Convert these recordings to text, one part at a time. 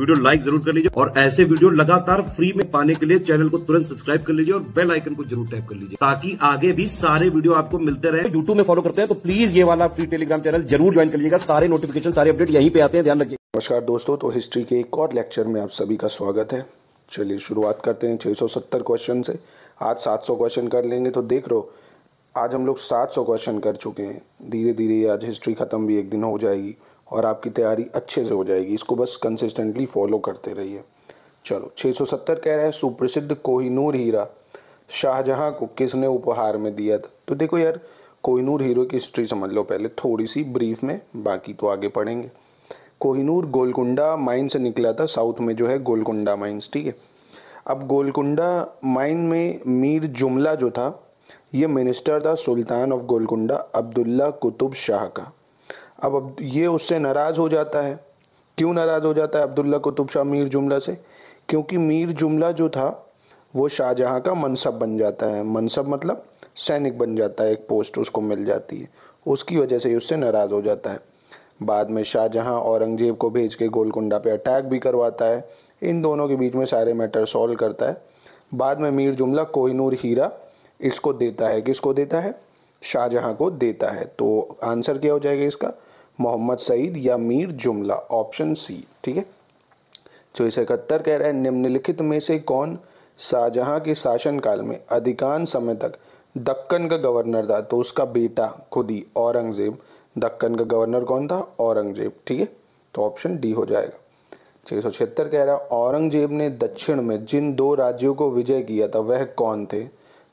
video like जरूर कर लीजिए और ऐसे वीडियो लगातार फ्री में पाने के लिए चैनल को तुरंत सब्सक्राइब कर लीजिए और बेल आइकन को जरूर टैप कर लीजिए ताकि आगे भी सारे वीडियो आपको मिलते रहे यूट्यूब में फॉलो करते हैं तो प्लीज ये वाला फ्री टेलीग्राम चैनल जरूर ज्वाइन कर लीजिएगा सारे नोटिफिकेशन सारे अपडेट यहीं पे आते हैं ध्यान रखिए नमस्कार दोस्तों तो हिस्ट्री के एक और लेक्चर में आप सभी का स्वागत है चलिए शुरुआत करते हैं 670 क्वेश्चन से आज सात क्वेश्चन कर लेंगे तो देख रो आज हम लोग सात क्वेश्चन कर चुके हैं धीरे धीरे आज हिस्ट्री ख़त्म भी एक दिन हो जाएगी और आपकी तैयारी अच्छे से हो जाएगी इसको बस कंसिस्टेंटली फॉलो करते रहिए चलो 670 कह रहा है सुप्रसिद्ध कोहिनूर हीरा शाहजहाँ को किसने उपहार में दिया था तो देखो यार कोहिनूर हीरो की हिस्ट्री समझ लो पहले थोड़ी सी ब्रीफ में बाकी तो आगे पढ़ेंगे कोहिनूर गोलकुंडा माइन से निकला था साउथ में जो है गोलकुंडा माइंस ठीक है अब गोलकुंडा माइन में मीर जुमला जो था ये मिनिस्टर था सुल्तान ऑफ गोलकुंडा अब्दुल्ला कुतुब शाह का अब अब ये उससे नाराज़ हो जाता है क्यों नाराज़ हो जाता है अब्दुल्ला कुतुब शाह मीर जुमला से क्योंकि मीर जुमला जो था वो शाहजहाँ का मनसब बन जाता है मनसब मतलब सैनिक बन जाता है एक पोस्ट उसको मिल जाती है उसकी वजह से उससे नाराज़ हो जाता है बाद में शाहजहाँ औरंगजेब को भेज के गोलकुंडा पे अटैक भी करवाता है इन दोनों के बीच में सारे मैटर सॉल्व करता है बाद में मीर जुमला कोहिनूर हीरा इसको देता है किसको देता है शाहजहाँ को देता है तो आंसर क्या हो जाएगा इसका मोहम्मद सईद या मीर जुमला ऑप्शन सी ठीक है चौबीस इकहत्तर कह रहे हैं निम्नलिखित में से कौन शाहजहाँ के शासनकाल में अधिकांश समय तक दक्कन का गवर्नर था तो उसका बेटा खुद ही औरंगजेब दक्कन का गवर्नर कौन था औरंगजेब ठीक है तो ऑप्शन डी हो जाएगा छः सौ छिहत्तर कह रहा है औरंगजेब ने दक्षिण में जिन दो राज्यों को विजय किया था वह कौन थे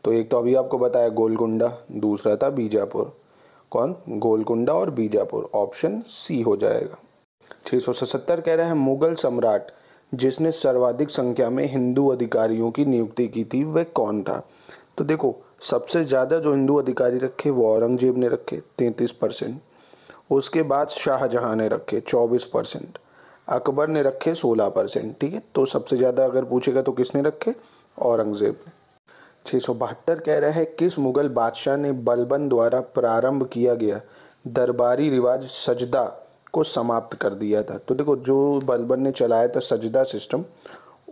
तो एक तो अभी आपको बताया गोलकुंडा दूसरा था बीजापुर कौन गोलकुंडा और बीजापुर ऑप्शन सी हो जाएगा 677 कह रहे हैं मुगल सम्राट जिसने सर्वाधिक संख्या में हिंदू अधिकारियों की नियुक्ति की थी वह कौन था तो देखो सबसे ज़्यादा जो हिंदू अधिकारी रखे वो औरंगजेब ने रखे 33 परसेंट उसके बाद शाहजहां ने रखे 24 परसेंट अकबर ने रखे 16 परसेंट ठीक है तो सबसे ज़्यादा अगर पूछेगा तो किसने रखे औरंगजेब ने छः कह रहा है किस मुगल बादशाह ने बलबन द्वारा प्रारंभ किया गया दरबारी रिवाज सजदा को समाप्त कर दिया था तो देखो जो बलबन ने चलाया था सजदा सिस्टम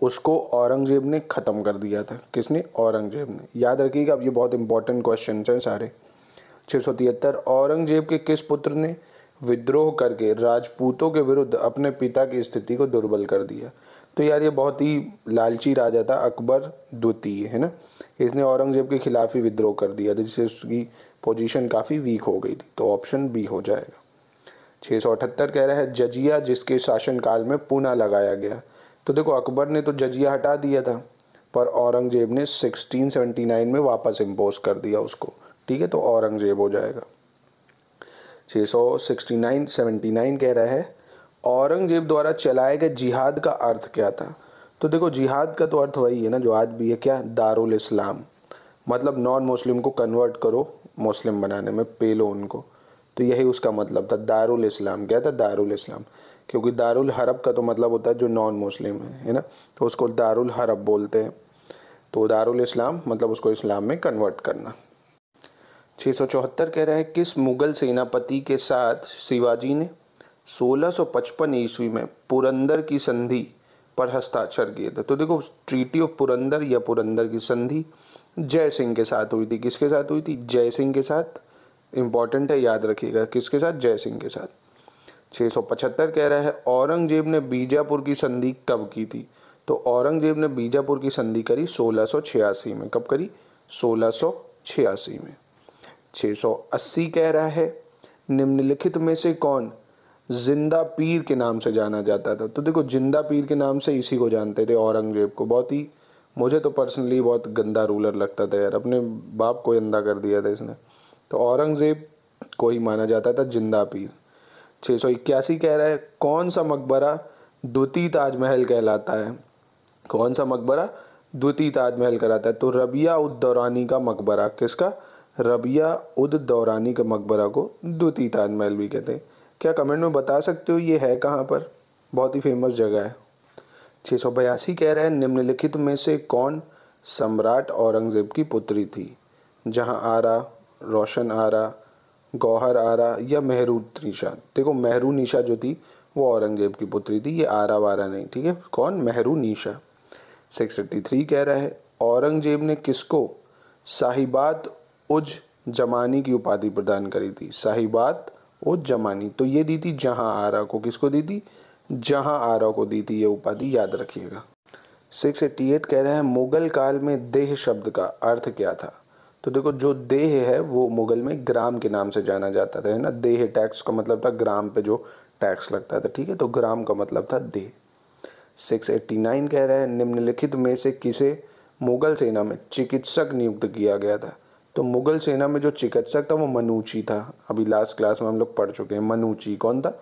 उसको औरंगजेब ने ख़त्म कर दिया था किसने औरंगजेब ने याद रखिएगा अब ये बहुत इंपॉर्टेंट क्वेश्चन हैं सारे छः सौ तिहत्तर औरंगजेब के किस पुत्र ने विद्रोह करके राजपूतों के विरुद्ध अपने पिता की स्थिति को दुर्बल कर दिया तो यार ये बहुत ही लालची राजा था अकबर द्वितीय है ना इसने औरंगजेब के खिलाफ ही विद्रोह कर दिया था जिससे उसकी पोजीशन काफ़ी वीक हो गई थी तो ऑप्शन बी हो जाएगा छः सौ अठहत्तर कह रहा है जजिया जिसके शासनकाल में पूना लगाया गया तो देखो अकबर ने तो जजिया हटा दिया था पर औरंगजेब ने 1679 में वापस इम्पोज कर दिया उसको ठीक है तो औरंगजेब हो जाएगा 669 79 कह रहा है औरंगजेब द्वारा चलाए गए जिहाद का अर्थ क्या था तो देखो जिहाद का तो अर्थ वही है ना जो आज भी है क्या दारुल इस्लाम मतलब नॉन मुस्लिम को कन्वर्ट करो मुस्लिम बनाने में पेलो उनको तो यही उसका मतलब था दारुल इस्लाम क्या था दारुल इस्लाम क्योंकि दारुल हरब का तो मतलब होता है जो नॉन मुस्लिम है है ना तो उसको दारुल हरब बोलते हैं तो दारुल इस्लाम मतलब उसको इस्लाम में कन्वर्ट करना छः सौ चौहत्तर कह रहा है किस मुग़ल सेनापति के साथ शिवाजी ने 1655 ईस्वी में पुरंदर की संधि पर हस्ताक्षर किए थे तो देखो ट्रीटी ऑफ पुरंदर या पुरंदर की संधि जय सिंह के साथ हुई थी किसके साथ हुई थी जय सिंह के साथ इंपॉर्टेंट है याद रखिएगा किसके साथ जय सिंह के साथ 675 कह रहा है औरंगजेब ने बीजापुर की संधि कब की थी तो औरंगजेब ने बीजापुर की संधि करी सोलह में कब करी सोलह में 680 कह रहा है निम्नलिखित में से कौन जिंदा पीर के नाम से जाना जाता था तो देखो जिंदा पीर के नाम से इसी को जानते थे औरंगजेब को बहुत ही मुझे तो पर्सनली बहुत गंदा रूलर लगता था यार अपने बाप को अंधा कर दिया था इसने तो औरंगजेब को ही माना जाता था जिंदा पीर छः सौ इक्यासी कह रहा है कौन सा मकबरा द्वितीय ताजमहल कहलाता है कौन सा मकबरा द्वितीय ताजमहल कराता है तो रबिया उद दौरानी का मकबरा किसका रबिया उद दौरानी का मकबरा को द्वितीय ताजमहल भी कहते हैं क्या कमेंट में बता सकते हो ये है कहाँ पर बहुत ही फेमस जगह है छः सौ बयासी कह रहा है निम्नलिखित में से कौन सम्राट औरंगज़ेब की पुत्री थी जहाँ आरा रोशन आरा गौहर आरा या मेहरू निशा देखो मेहरू निशा जो थी वो औरंगज़ेब की पुत्री थी ये आरा वारा नहीं ठीक है कौन Mehru Nisha six eighty three कह रहा है औरंगजेब ने किसको साहिबात उज जमानी की उपाधि प्रदान करी थी साहिबात वो जमानी तो ये दी थी जहां आरा को किसको दी थी जहां आरा को दी थी ये उपाधि याद रखिएगा एट कह रहे हैं मुगल काल में देह शब्द का अर्थ क्या था तो देखो जो देह है वो मुगल में ग्राम के नाम से जाना जाता था है ना देह टैक्स का मतलब था ग्राम पे जो टैक्स लगता था ठीक है तो ग्राम का मतलब था देह सिक्स एट्टी नाइन कह रहे हैं निम्नलिखित में से किसे मुगल सेना में चिकित्सक नियुक्त किया गया था तो मुगल सेना में जो चिकित्सक था वो मनूची था अभी लास्ट क्लास में हम लोग पढ़ चुके हैं मनूची कौन था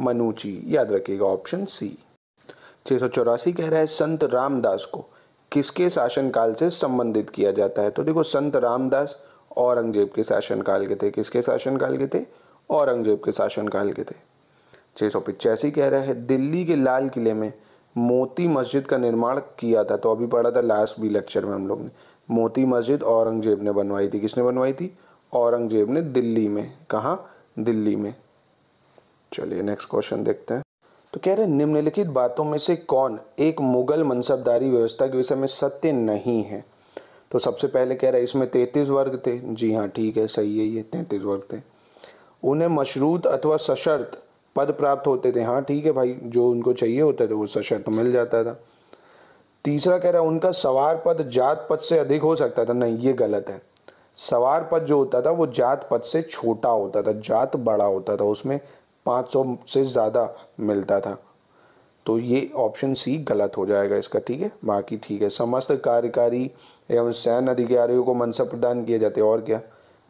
मनूची याद रखिएगा ऑप्शन सी छः सौ चौरासी कह रहा है संत रामदास को किसके शासनकाल से संबंधित किया जाता है तो देखो संत रामदास औरंगजेब के शासनकाल के थे किसके शासनकाल के थे औरंगजेब के शासनकाल के थे छः सौ पिचासी कह रहा है दिल्ली के लाल किले में मोती मस्जिद का निर्माण किया था तो अभी पढ़ा था लास्ट भी लेक्चर में हम लोग ने मोती मस्जिद औरंगजेब ने बनवाई थी किसने बनवाई थी औरंगजेब ने दिल्ली में कहा दिल्ली में चलिए नेक्स्ट क्वेश्चन देखते हैं तो कह रहे निम्नलिखित बातों में से कौन एक मुगल मनसबदारी व्यवस्था के विषय में सत्य नहीं है तो सबसे पहले कह रहा है इसमें तैतीस वर्ग थे जी हाँ ठीक है सही है ये तैतीस वर्ग थे उन्हें मशरूत अथवा सशर्त पद प्राप्त होते थे हाँ ठीक है भाई जो उनको चाहिए होता था वो सशर्त मिल जाता था तीसरा कह रहा है उनका सवार पद जात पद से अधिक हो सकता था नहीं ये गलत है सवार पद जो होता था वो जात पद से छोटा होता था जात बड़ा होता था उसमें 500 से ज़्यादा मिलता था तो ये ऑप्शन सी गलत हो जाएगा इसका ठीक है बाकी ठीक है समस्त कार्यकारी एवं सैन्य अधिकारियों को मनसब प्रदान किए जाते और क्या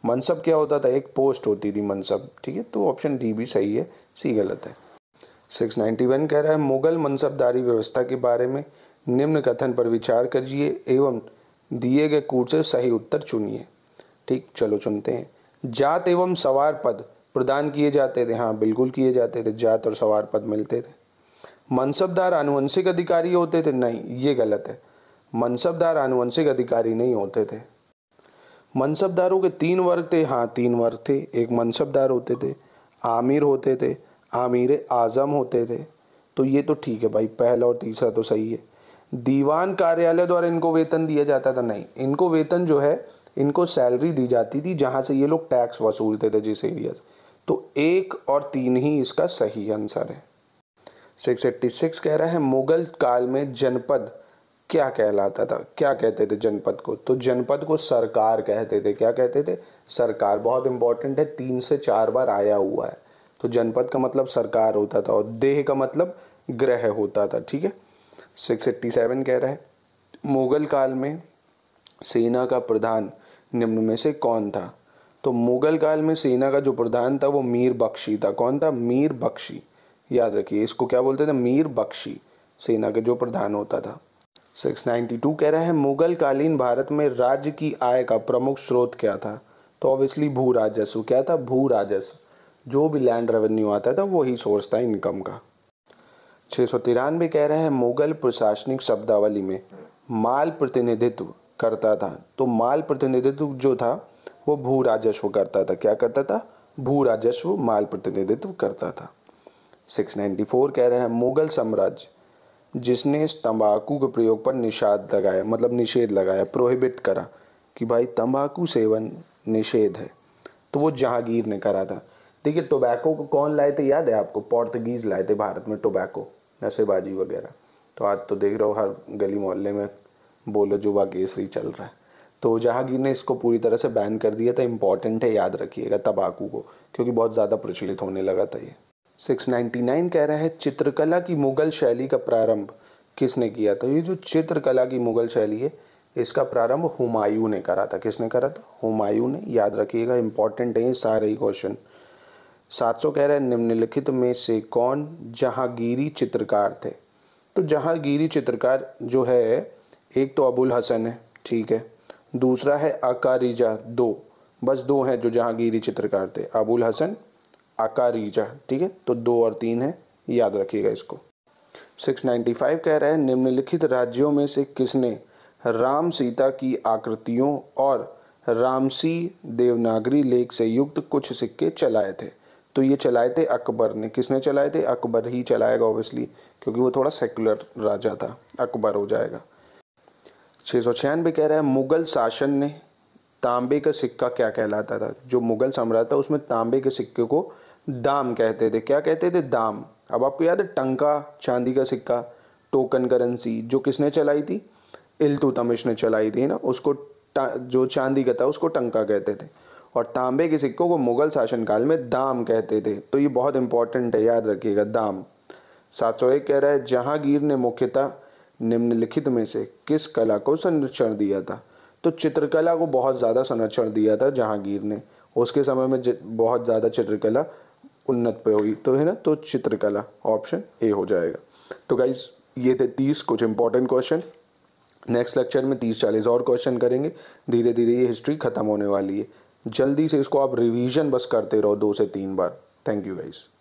मनसब क्या होता था एक पोस्ट होती थी मनसब ठीक है तो ऑप्शन डी भी सही है सी गलत है 691 कह रहा है मुगल मनसबदारी व्यवस्था के बारे में निम्न कथन पर विचार करिए एवं दिए गए कूट से सही उत्तर चुनिए ठीक चलो चुनते हैं जात एवं सवार पद प्रदान किए जाते थे हाँ बिल्कुल किए जाते थे जात और सवार पद मिलते थे मनसबदार आनुवंशिक अधिकारी होते थे नहीं ये गलत है मनसबदार आनुवंशिक अधिकारी नहीं होते थे मनसबदारों के तीन वर्ग थे हाँ तीन वर्ग थे एक मनसबदार होते थे आमिर होते थे आमिर आज़म होते थे तो ये तो ठीक है भाई पहला और तीसरा तो सही है दीवान कार्यालय द्वारा इनको वेतन दिया जाता था नहीं इनको वेतन जो है इनको सैलरी दी जाती थी जहां से ये लोग टैक्स वसूलते थे जिस एरिया से तो एक और तीन ही इसका सही आंसर है सिक्स एट्टी सिक्स कह रहा है मुगल काल में जनपद क्या कहलाता था क्या कहते थे जनपद को तो जनपद को सरकार कहते थे क्या कहते थे सरकार बहुत इंपॉर्टेंट है तीन से चार बार आया हुआ है तो जनपद का मतलब सरकार होता था और देह का मतलब ग्रह होता था ठीक है 687 कह रहा है मुग़ल काल में सेना का प्रधान निम्न में से कौन था तो मुग़ल काल में सेना का जो प्रधान था वो मीर बख्शी था कौन था मीर बख्शी याद रखिए इसको क्या बोलते थे मीर बख्शी सेना का जो प्रधान होता था 692 कह रहा है मुग़ल कालीन भारत में राज्य की आय का प्रमुख स्रोत क्या था तो ऑब्वियसली भू राजस्व क्या था भू राजस्व जो भी लैंड रेवेन्यू आता था वही सोर्स था इनकम का छः सौ तिरानवे कह रहे हैं मुगल प्रशासनिक शब्दावली में माल प्रतिनिधित्व करता था तो माल प्रतिनिधित्व जो था वो भू राजस्व करता था क्या करता था भू राजस्व माल प्रतिनिधित्व करता था 694 कह रहे हैं मुगल साम्राज्य जिसने तंबाकू के प्रयोग पर निषाद लगाया मतलब निषेध लगाया प्रोहिबिट करा कि भाई तंबाकू सेवन निषेध है तो वो जहांगीर ने करा था देखिए टोबैको को कौन लाए थे याद है आपको पोर्तुगीज लाए थे भारत में टोबैको नशेबाजी वगैरह तो आज तो देख रहे हो हर गली मोहल्ले में बोलो केस केसरी चल रहा है तो जहांगीर ने इसको पूरी तरह से बैन कर दिया था इम्पॉर्टेंट है याद रखिएगा तंबाकू को क्योंकि बहुत ज़्यादा प्रचलित होने लगा था ये सिक्स नाइन्टी नाइन कह रहा है चित्रकला की मुगल शैली का प्रारंभ किसने किया था ये जो चित्रकला की मुगल शैली है इसका प्रारंभ हुमायूं ने करा था किसने करा था हुमायूं ने याद रखिएगा इंपॉर्टेंट है ये सारे ही क्वेश्चन सात सौ कह रहे हैं निम्नलिखित में से कौन जहांगीरी चित्रकार थे तो जहांगीरी चित्रकार जो है एक तो अबुल हसन है ठीक है दूसरा है अकारीजा दो बस दो हैं जो जहांगीरी चित्रकार थे अबुल हसन अकारीजा ठीक है तो दो और तीन है याद रखिएगा इसको 695 कह रहे हैं निम्नलिखित राज्यों में से किसने राम सीता की आकृतियों और रामसी देवनागरी लेख से युक्त कुछ सिक्के चलाए थे तो ये चलाए थे अकबर ने किसने चलाए थे अकबर ही चलाएगा ऑब्वियसली क्योंकि वो थोड़ा सेकुलर राजा था अकबर हो जाएगा छः सौ छियानवे कह रहा है मुग़ल शासन ने तांबे का सिक्का क्या कहलाता था जो मुग़ल साम्राज्य था उसमें तांबे के सिक्के को दाम कहते थे क्या कहते थे दाम अब आपको याद है टंका चांदी का सिक्का टोकन करेंसी जो किसने चलाई थी इल्तुतमिश ने चलाई थी ना उसको जो चांदी का था उसको टंका कहते थे और तांबे के सिक्कों को मुगल शासनकाल में दाम कहते थे तो ये बहुत इंपॉर्टेंट है याद रखिएगा दाम सात सौ एक कह रहा है जहांगीर ने मुख्यतः निम्नलिखित में से किस कला को संरक्षण दिया था तो चित्रकला को बहुत ज़्यादा संरक्षण दिया था जहांगीर ने उसके समय में बहुत ज़्यादा चित्रकला उन्नत पे होगी तो है ना तो चित्रकला ऑप्शन ए हो जाएगा तो गाइज ये थे तीस कुछ इंपॉर्टेंट क्वेश्चन नेक्स्ट लेक्चर में तीस चालीस और क्वेश्चन करेंगे धीरे धीरे ये हिस्ट्री ख़त्म होने वाली है जल्दी से इसको आप रिवीजन बस करते रहो दो से तीन बार थैंक यू गाइज़